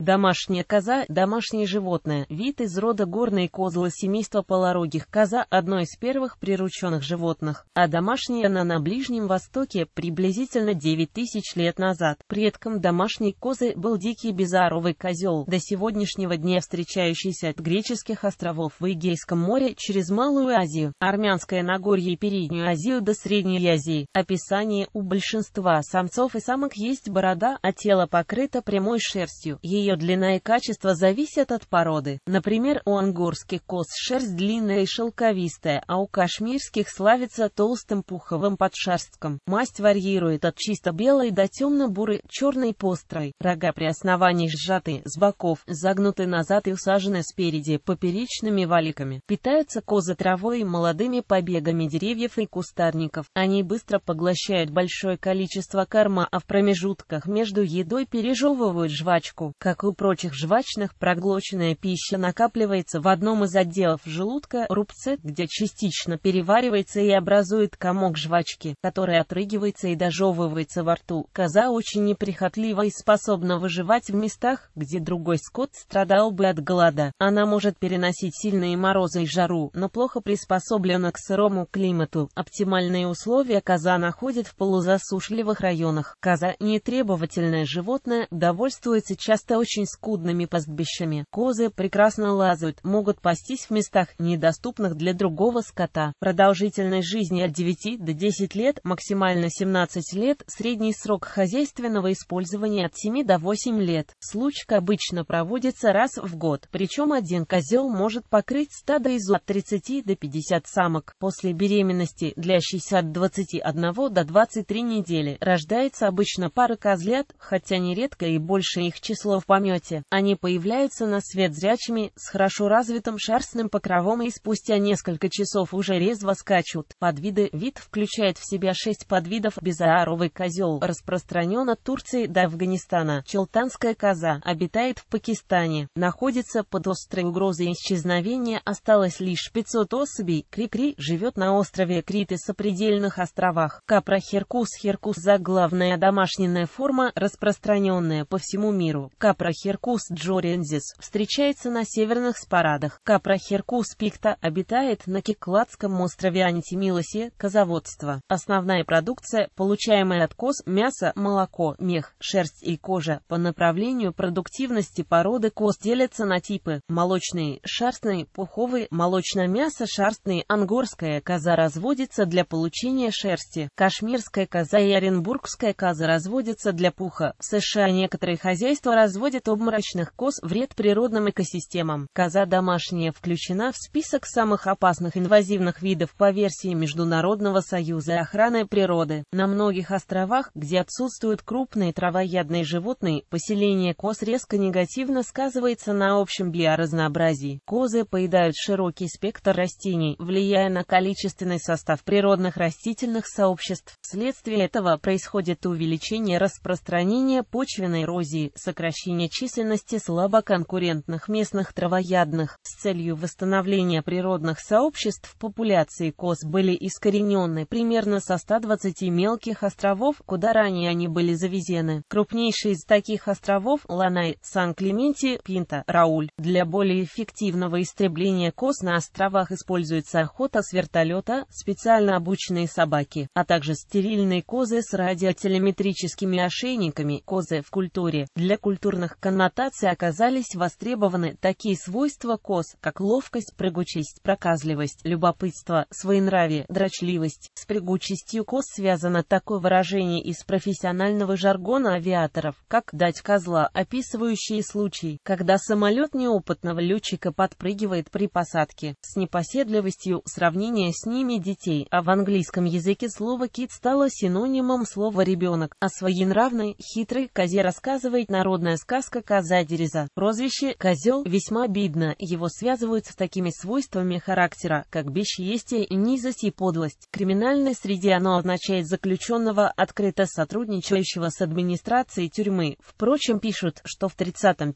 Домашняя коза – домашнее животное, вид из рода горные козлы семейства полорогих коза – одно из первых прирученных животных, а домашняя она на Ближнем Востоке приблизительно 9000 лет назад. Предком домашней козы был дикий безаровый козел, до сегодняшнего дня встречающийся от греческих островов в Эгейском море через Малую Азию, Армянское Нагорье и Переднюю Азию до Средней Азии. Описание у большинства самцов и самок есть борода, а тело покрыто прямой шерстью. Ее ее длина и качество зависят от породы. Например, у ангорских коз шерсть длинная и шелковистая, а у кашмирских славится толстым пуховым подшерстком. Масть варьирует от чисто белой до темно-бурой, черной построй. Рога при основании сжаты с боков, загнуты назад и усажены спереди поперечными валиками. Питаются козы травой и молодыми побегами деревьев и кустарников. Они быстро поглощают большое количество корма, а в промежутках между едой пережевывают жвачку. Как как и у прочих жвачных, проглоченная пища накапливается в одном из отделов желудка, рубце, где частично переваривается и образует комок жвачки, который отрыгивается и дожевывается во рту. Коза очень неприхотлива и способна выживать в местах, где другой скот страдал бы от голода. Она может переносить сильные морозы и жару, но плохо приспособлена к сырому климату. Оптимальные условия коза находит в полузасушливых районах. Коза – нетребовательное животное, довольствуется часто очень очень скудными пастбищами. Козы прекрасно лазают, могут пастись в местах, недоступных для другого скота. Продолжительность жизни от 9 до 10 лет, максимально 17 лет, средний срок хозяйственного использования от 7 до 8 лет. Случка обычно проводится раз в год, причем один козел может покрыть стадо из от 30 до 50 самок. После беременности, длящейся от 21 до 23 недели, рождается обычно пара козлят, хотя нередко и больше их число в помещении помете. Они появляются на свет зрячими, с хорошо развитым шерстным покровом и спустя несколько часов уже резво скачут. Подвиды вид включает в себя шесть подвидов безааровый козел, распространен от Турции до Афганистана. Челтанская коза обитает в Пакистане, находится под острой угрозой исчезновения, осталось лишь 500 особей. Крикри -кри живет на острове Крит и сопредельных островах. Капра Херкус Херкус заглавная домашняя форма, распространенная по всему миру. Капра Капрохеркус джорензис встречается на северных спарадах. Капрохеркус пикта обитает на Кикладском острове Антимилосе, козоводство. Основная продукция, получаемая от коз, мясо, молоко, мех, шерсть и кожа. По направлению продуктивности породы коз делятся на типы молочные, шерстные, пуховые, молочно-мясо, шерстные, ангорская коза разводится для получения шерсти, кашмирская коза и оренбургская коза разводится для пуха. В США некоторые хозяйства разводят приводит обморочных коз вред природным экосистемам. Коза домашняя включена в список самых опасных инвазивных видов по версии Международного союза охраны природы. На многих островах, где отсутствуют крупные травоядные животные, поселение коз резко негативно сказывается на общем биоразнообразии. Козы поедают широкий спектр растений, влияя на количественный состав природных растительных сообществ. Вследствие этого происходит увеличение распространения почвенной эрозии, сокращение увеличения численности слабоконкурентных местных травоядных. С целью восстановления природных сообществ популяции коз были искоренены примерно со 120 мелких островов, куда ранее они были завезены. Крупнейшие из таких островов – Ланай, Сан-Клементи, Пинта, Рауль. Для более эффективного истребления коз на островах используется охота с вертолета, специально обученные собаки, а также стерильные козы с радиотелеметрическими ошейниками, козы в культуре. Для культурных книгах коннотаций оказались востребованы такие свойства коз, как ловкость, прыгучесть, проказливость, любопытство, своенравие, дрочливость. С прыгучестью коз связано такое выражение из профессионального жаргона авиаторов, как «дать козла», описывающие случай, когда самолет неопытного летчика подпрыгивает при посадке. С непоседливостью сравнение с ними детей, а в английском языке слово «кит» стало синонимом слова «ребенок», а своенравный, хитрый козе рассказывает народная сказка сказка «Коза Дереза». Прозвище «козел» весьма обидно, его связывают с такими свойствами характера, как бесчестие, низость и подлость. В криминальной среде оно означает заключенного, открыто сотрудничающего с администрацией тюрьмы. Впрочем, пишут, что в 30-50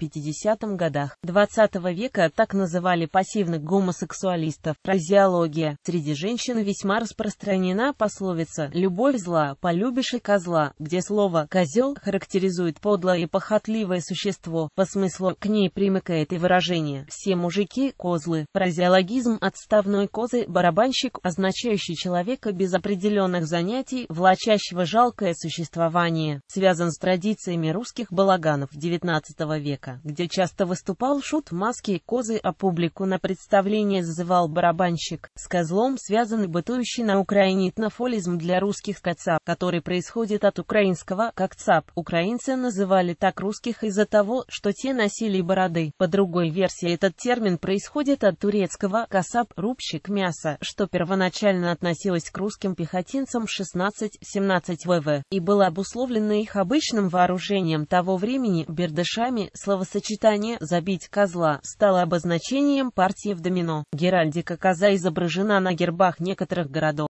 годах 20 века так называли пассивных гомосексуалистов. Фразеология. Среди женщин весьма распространена пословица «любовь зла, полюбишь и козла», где слово «козел» характеризует подлое и похотливое существо существо, по смыслу к ней примыкает и выражение «все мужики – козлы», фразеологизм «отставной козы» – барабанщик, означающий человека без определенных занятий, влачащего жалкое существование, связан с традициями русских балаганов XIX века, где часто выступал шут маски козы, а публику на представление зазывал барабанщик. С козлом связан бытующий на Украине этнофолизм для русских кацап, который происходит от украинского «как цап». Украинцы называли так русских из-за из-за того, что те носили бороды. По другой версии этот термин происходит от турецкого «касап» — «рубщик мяса», что первоначально относилось к русским пехотинцам 16-17 ВВ и было обусловлено их обычным вооружением того времени бердышами словосочетание «забить козла» стало обозначением партии в домино. Геральдика коза изображена на гербах некоторых городов.